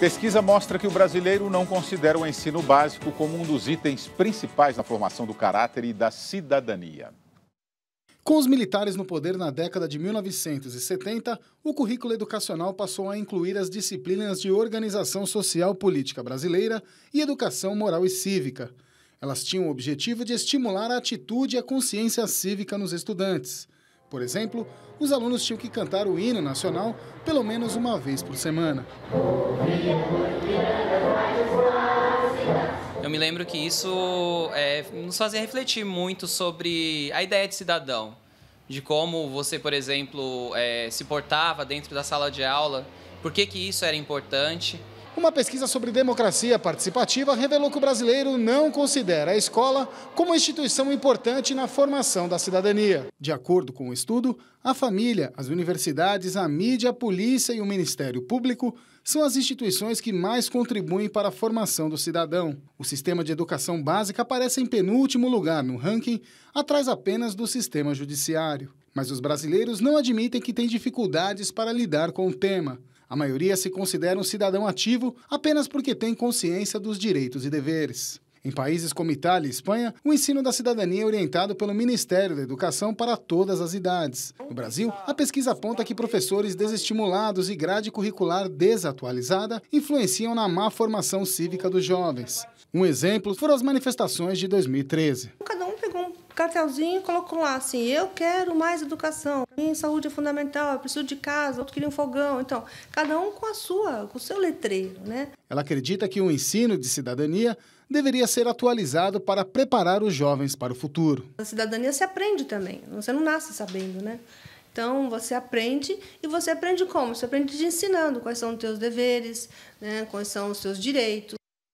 Pesquisa mostra que o brasileiro não considera o ensino básico como um dos itens principais na formação do caráter e da cidadania. Com os militares no poder na década de 1970, o currículo educacional passou a incluir as disciplinas de organização social política brasileira e educação moral e cívica. Elas tinham o objetivo de estimular a atitude e a consciência cívica nos estudantes. Por exemplo, os alunos tinham que cantar o hino nacional pelo menos uma vez por semana. Eu me lembro que isso é, nos fazia refletir muito sobre a ideia de cidadão, de como você, por exemplo, é, se portava dentro da sala de aula, por que, que isso era importante. Uma pesquisa sobre democracia participativa revelou que o brasileiro não considera a escola como instituição importante na formação da cidadania. De acordo com o estudo, a família, as universidades, a mídia, a polícia e o Ministério Público são as instituições que mais contribuem para a formação do cidadão. O sistema de educação básica aparece em penúltimo lugar no ranking, atrás apenas do sistema judiciário. Mas os brasileiros não admitem que têm dificuldades para lidar com o tema. A maioria se considera um cidadão ativo apenas porque tem consciência dos direitos e deveres. Em países como Itália e Espanha, o ensino da cidadania é orientado pelo Ministério da Educação para todas as idades. No Brasil, a pesquisa aponta que professores desestimulados e grade curricular desatualizada influenciam na má formação cívica dos jovens. Um exemplo foram as manifestações de 2013 cartelzinho, colocou lá assim: eu quero mais educação, Minha saúde é fundamental, eu preciso de casa, outro queria um fogão. Então, cada um com a sua, com o seu letreiro, né? Ela acredita que o ensino de cidadania deveria ser atualizado para preparar os jovens para o futuro. A cidadania se aprende também, você não nasce sabendo, né? Então, você aprende e você aprende como? Você aprende te ensinando quais são os teus deveres, né? quais são os seus direitos.